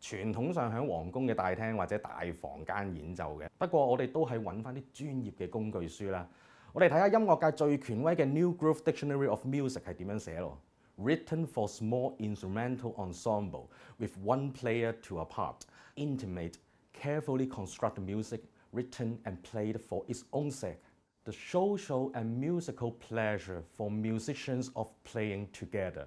傳統上喺皇宮嘅大廳或者大房間演奏嘅。不過我哋都係揾翻啲專業嘅工具書啦。我哋睇下音樂界最權威嘅 New Groove Dictionary of Music 係點樣寫咯。Written for small instrumental ensemble with one player to a part, intimate, carefully constructed music written and played for its own sake. The social and musical pleasure for musicians of playing together.